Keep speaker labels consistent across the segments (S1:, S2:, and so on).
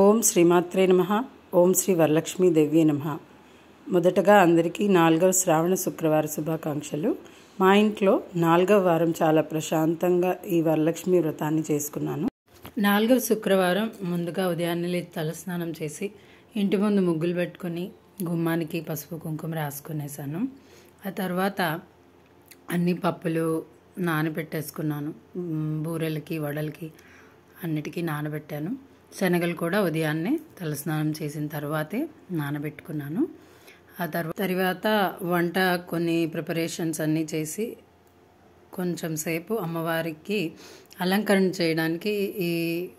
S1: ఓం శ్రీమాత్రే నమ ఓం శ్రీ వరలక్ష్మీదేవి దేవ్యే నమ మొదటగా అందరికీ నాలుగవ శ్రావణ శుక్రవార శుభాకాంక్షలు మా ఇంట్లో నాలుగవ వారం చాలా ప్రశాంతంగా ఈ వరలక్ష్మి వ్రతాన్ని చేసుకున్నాను నాలుగవ శుక్రవారం ముందుగా ఉదయాన్నే లేచి తలస్నానం చేసి ఇంటి ముందు ముగ్గులు పెట్టుకొని గుమ్మానికి పసుపు కుంకుమ రాసుకునేసాను ఆ తర్వాత అన్ని పప్పులు నానబెట్టేసుకున్నాను బూరెలకి వడలకి అన్నిటికీ నానబెట్టాను శనగలు కూడా ఉదయాన్నే తలస్నానం చేసిన తర్వాతే నానబెట్టుకున్నాను ఆ తర్వాత తర్వాత వంట కొన్ని ప్రిపరేషన్స్ అన్నీ చేసి కొంచెం సేపు అమ్మవారికి అలంకరణ చేయడానికి ఈ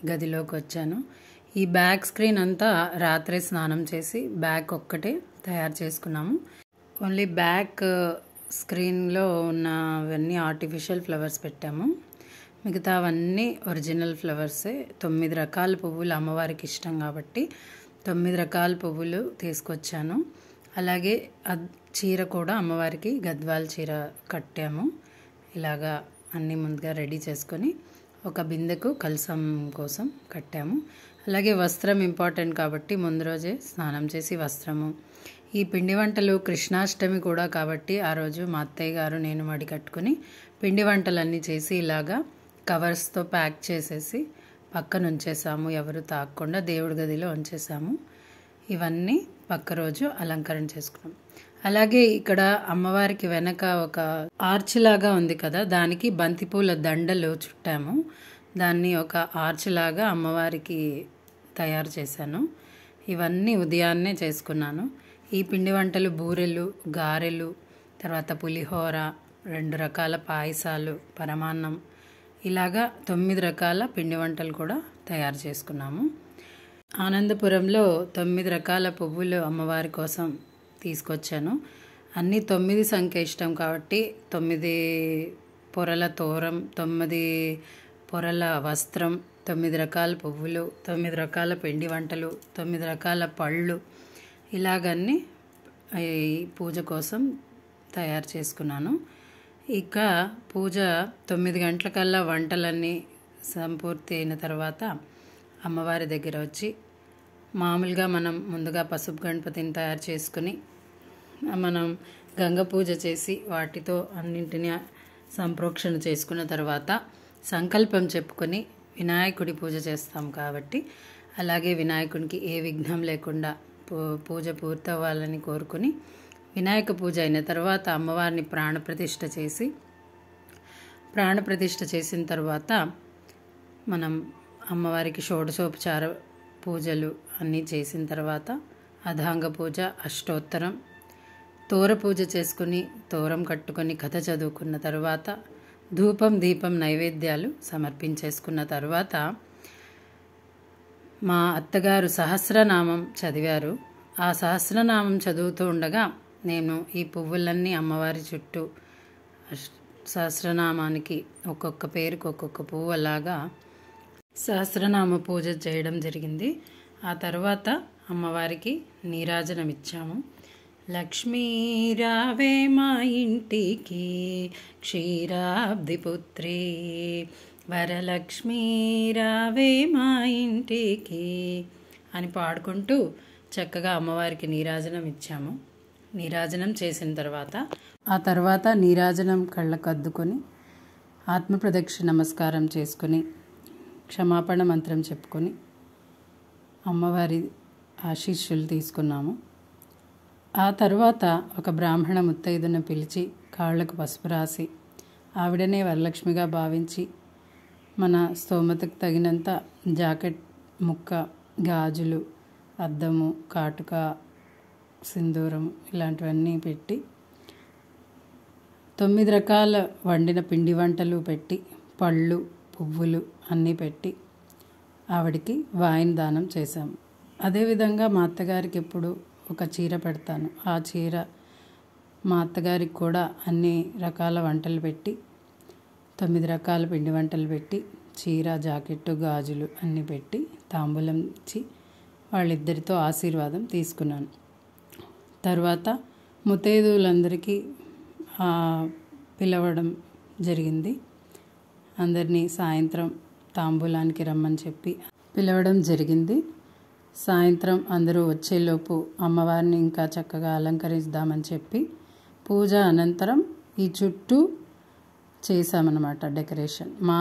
S1: గదిలోకి వచ్చాను ఈ బ్యాక్ స్క్రీన్ అంతా రాత్రి స్నానం చేసి బ్యాక్ ఒక్కటే తయారు చేసుకున్నాము ఓన్లీ బ్యాక్ స్క్రీన్లో ఉన్నవన్నీ ఆర్టిఫిషియల్ ఫ్లవర్స్ పెట్టాము మిగతావన్నీ ఒరిజినల్ ఫ్లవర్సే తొమ్మిది రకాల పువ్వులు అమ్మవారికి ఇష్టం కాబట్టి తొమ్మిది రకాల పువ్వులు తీసుకొచ్చాను అలాగే చీర కూడా అమ్మవారికి గద్వాల చీర కట్టాము ఇలాగా అన్నీ ముందుగా రెడీ చేసుకొని ఒక బిందెకు కలసం కోసం కట్టాము అలాగే వస్త్రం ఇంపార్టెంట్ కాబట్టి ముందు రోజే స్నానం చేసి వస్త్రము ఈ పిండి వంటలు కృష్ణాష్టమి కూడా కాబట్టి ఆ రోజు మా అత్తయ్య గారు నేను మడి కట్టుకుని పిండి వంటలన్నీ చేసి ఇలాగా కవర్స్తో ప్యాక్ చేసేసి పక్కన ఉంచేసాము ఎవరు తాకకుండా దేవుడి గదిలో ఉంచేసాము ఇవన్నీ పక్క రోజు అలంకరణ చేసుకున్నాం అలాగే ఇక్కడ అమ్మవారికి వెనక ఒక ఆర్చ్ లాగా ఉంది కదా దానికి బంతిపూల దండలు చుట్టాము దాన్ని ఒక ఆర్చ్ లాగా అమ్మవారికి తయారు చేశాను ఇవన్నీ ఉదయాన్నే చేసుకున్నాను ఈ పిండి వంటలు బూరెలు గారెలు తర్వాత పులిహోర రెండు రకాల పాయసాలు పరమాన్నం ఇలాగా తొమ్మిది రకాల పిండి వంటలు కూడా తయారు చేసుకున్నాము ఆనందపురంలో తొమ్మిది రకాల పువ్వులు అమ్మవారి కోసం తీసుకొచ్చాను అన్నీ తొమ్మిది సంఖ్య ఇష్టం కాబట్టి తొమ్మిది పొరల తోరం తొమ్మిది పొరల వస్త్రం తొమ్మిది రకాల పువ్వులు తొమ్మిది రకాల పిండి వంటలు తొమ్మిది రకాల పళ్ళు ఇలాగన్నీ పూజ కోసం తయారు చేసుకున్నాను ఇక పూజ తొమ్మిది గంటలకల్లా వంటలన్నీ సంపూర్తి అయిన తర్వాత అమ్మవారి దగ్గర వచ్చి మామూలుగా మనం ముందుగా పసుపు గణపతిని తయారు చేసుకుని మనం గంగ పూజ చేసి వాటితో అన్నింటినీ సంప్రోక్షణ చేసుకున్న తర్వాత సంకల్పం చెప్పుకొని వినాయకుడి పూజ చేస్తాం కాబట్టి అలాగే వినాయకుడికి ఏ విఘ్నం లేకుండా పూజ పూర్తవ్వాలని కోరుకుని వినాయక పూజ అయిన తర్వాత అమ్మవారిని ప్రాణప్రతిష్ఠ చేసి ప్రాణప్రతిష్ఠ చేసిన తర్వాత మనం అమ్మవారికి షోడశోపచార పూజలు అన్నీ చేసిన తర్వాత అధాంగ పూజ అష్టోత్తరం తోర పూజ చేసుకుని తోరం కట్టుకొని కథ చదువుకున్న తర్వాత ధూపం దీపం నైవేద్యాలు సమర్పించేసుకున్న తర్వాత మా అత్తగారు సహస్రనామం చదివారు ఆ సహస్రనామం చదువుతూ ఉండగా నేను ఈ పువ్వులన్నీ అమ్మవారి చుట్టూ సహస్రనామానికి ఒక్కొక్క పేరుకు ఒక్కొక్క పువ్వు అలాగా సహస్రనామ పూజ చేయడం జరిగింది ఆ తర్వాత అమ్మవారికి నీరాజనం ఇచ్చాము లక్ష్మీ రావే మా ఇంటికి క్షీరాబ్దిపుత్రి వరలక్ష్మీ రావే మా ఇంటికి అని పాడుకుంటూ చక్కగా అమ్మవారికి నీరాజనం ఇచ్చాము నీరాజనం చేసిన తర్వాత ఆ తర్వాత నీరాజనం కళ్ళకు అద్దుకొని ఆత్మప్రదక్ష నమస్కారం చేసుకొని క్షమాపణ మంత్రం చెప్పుకొని అమ్మవారి ఆశీస్సులు తీసుకున్నాము ఆ తర్వాత ఒక బ్రాహ్మణ ముత్తైదును పిలిచి కాళ్ళకు పసుపు రాసి ఆవిడనే వరలక్ష్మిగా భావించి మన స్తోమతకు తగినంత జాకెట్ ముక్క గాజులు అద్దము కాటుక సింధూరం ఇలాంటివన్నీ పెట్టి తొమ్మిది రకాల వండిన పిండి వంటలు పెట్టి పళ్ళు పువ్వులు అన్నీ పెట్టి ఆవిడికి వాయిన్ దానం చేశాము అదేవిధంగా మా అత్తగారికి ఎప్పుడు ఒక చీర పెడతాను ఆ చీర మా అత్తగారికి కూడా అన్ని రకాల వంటలు పెట్టి తొమ్మిది రకాల పిండి వంటలు పెట్టి చీర జాకెట్టు గాజులు అన్నీ పెట్టి తాంబూలం ఇచ్చి వాళ్ళిద్దరితో ఆశీర్వాదం తీసుకున్నాను తర్వాత ముత్తైదువులందరికీ పిలవడం జరిగింది అందరినీ సాయంత్రం తాంబూలానికి రమ్మని చెప్పి పిలవడం జరిగింది సాయంత్రం అందరూ వచ్చేలోపు అమ్మవారిని ఇంకా చక్కగా అలంకరిద్దామని చెప్పి పూజ అనంతరం ఈ చుట్టూ చేసామన్నమాట డెకరేషన్ మా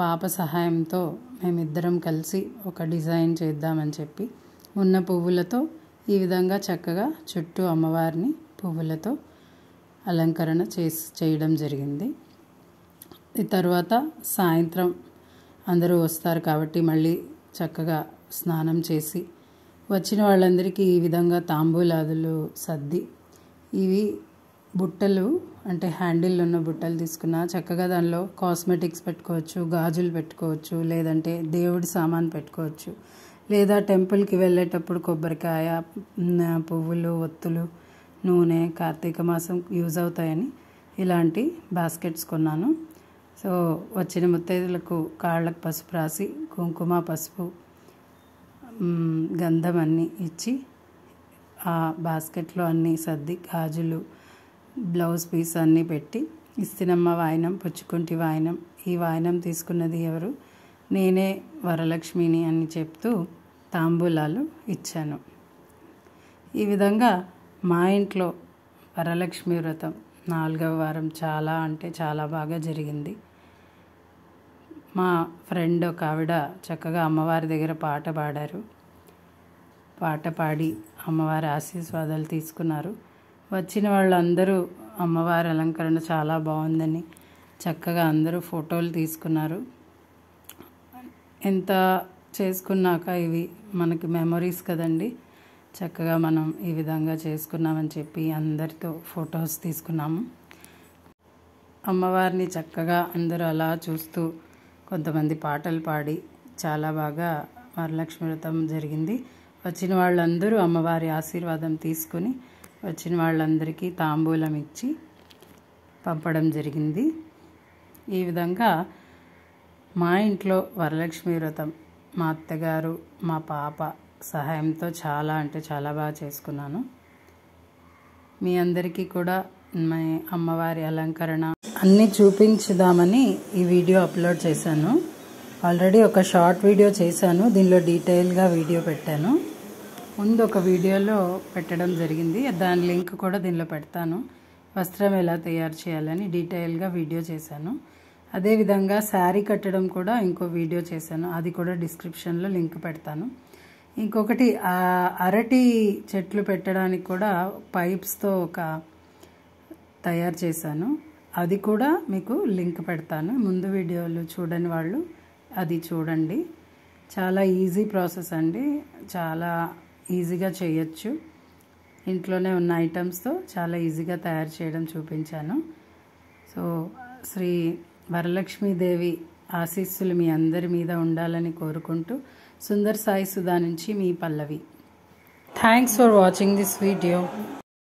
S1: పాప సహాయంతో మేమిద్దరం కలిసి ఒక డిజైన్ చేద్దామని చెప్పి ఉన్న పువ్వులతో ఈ విధంగా చక్కగా చుట్టూ అమ్మవారిని పువ్వులతో అలంకరణ చేసి చేయడం జరిగింది తర్వాత సాయంత్రం అందరూ వస్తారు కాబట్టి మళ్ళీ చక్కగా స్నానం చేసి వచ్చిన వాళ్ళందరికీ ఈ విధంగా తాంబూలాదులు సర్ది ఇవి బుట్టలు అంటే హ్యాండిల్ ఉన్న బుట్టలు తీసుకున్న చక్కగా దానిలో కాస్మెటిక్స్ పెట్టుకోవచ్చు గాజులు పెట్టుకోవచ్చు లేదంటే దేవుడి సామాన్ పెట్టుకోవచ్చు లేదా టెంపుల్కి వెళ్ళేటప్పుడు కొబ్బరికాయ పువ్వులు ఒత్తులు నూనె కార్తీక మాసం యూజ్ అవుతాయని ఇలాంటి బాస్కెట్స్ కొన్నాను సో వచ్చిన ముత్తైదులకు కాళ్ళకు పసుపు రాసి కుంకుమ పసుపు గంధం అన్నీ ఇచ్చి ఆ బాస్కెట్లో అన్నీ సర్ది గాజులు బ్లౌజ్ పీస్ అన్నీ పెట్టి ఇస్తినమ్మ వాయినం పుచ్చుకుంటి వాయినం ఈ వాయినం తీసుకున్నది ఎవరు నేనే వరలక్ష్మిని అని చెప్తూ తాంబూలాలు ఇచ్చాను ఈ విధంగా మా ఇంట్లో వరలక్ష్మి వ్రతం నాలుగవ వారం చాలా అంటే చాలా బాగా జరిగింది మా ఫ్రెండ్ ఒక ఆవిడ చక్కగా అమ్మవారి దగ్గర పాట పాడారు పాట పాడి అమ్మవారి ఆశీర్వాదాలు తీసుకున్నారు వచ్చిన వాళ్ళందరూ అమ్మవారి అలంకరణ చాలా బాగుందని చక్కగా అందరూ ఫోటోలు తీసుకున్నారు ఎంత చేసుకున్నాక ఇవి మనకి మెమొరీస్ కదండి చక్కగా మనం ఈ విధంగా చేసుకున్నామని చెప్పి అందరితో ఫొటోస్ తీసుకున్నాము అమ్మవారిని చక్కగా అందరూ అలా చూస్తూ కొంతమంది పాటలు పాడి చాలా బాగా వరలక్ష్మి వ్రతం జరిగింది వచ్చిన వాళ్ళందరూ అమ్మవారి ఆశీర్వాదం తీసుకుని వచ్చిన వాళ్ళందరికీ తాంబూలం ఇచ్చి పంపడం జరిగింది ఈ విధంగా మా ఇంట్లో వరలక్ష్మి వ్రతం మా అత్తగారు మా పాప సహాయంతో చాలా అంటే చాలా బాగా చేసుకున్నాను మీ అందరికీ కూడా మీ అమ్మవారి అలంకరణ అన్నీ చూపించుదామని ఈ వీడియో అప్లోడ్ చేశాను ఆల్రెడీ ఒక షార్ట్ వీడియో చేశాను దీనిలో డీటెయిల్గా వీడియో పెట్టాను ముందు ఒక వీడియోలో పెట్టడం జరిగింది దాని లింక్ కూడా దీనిలో పెడతాను వస్త్రం ఎలా తయారు చేయాలని డీటెయిల్గా వీడియో చేశాను అదేవిధంగా శారీ కట్టడం కూడా ఇంకో వీడియో చేశాను అది కూడా డిస్క్రిప్షన్లో లింక్ పెడతాను ఇంకొకటి అరటి చెట్లు పెట్టడానికి కూడా పైప్స్తో ఒక తయారు చేశాను అది కూడా మీకు లింక్ పెడతాను ముందు వీడియోలు చూడని వాళ్ళు అది చూడండి చాలా ఈజీ ప్రాసెస్ అండి చాలా ఈజీగా చేయొచ్చు ఇంట్లోనే ఉన్న ఐటమ్స్తో చాలా ఈజీగా తయారు చేయడం చూపించాను సో శ్రీ వరలక్ష్మీదేవి ఆశీస్సులు మీ అందరి మీద ఉండాలని కోరుకుంటూ సుందర్ సాయి సుధా నుంచి మీ Pallavi thanks for watching this video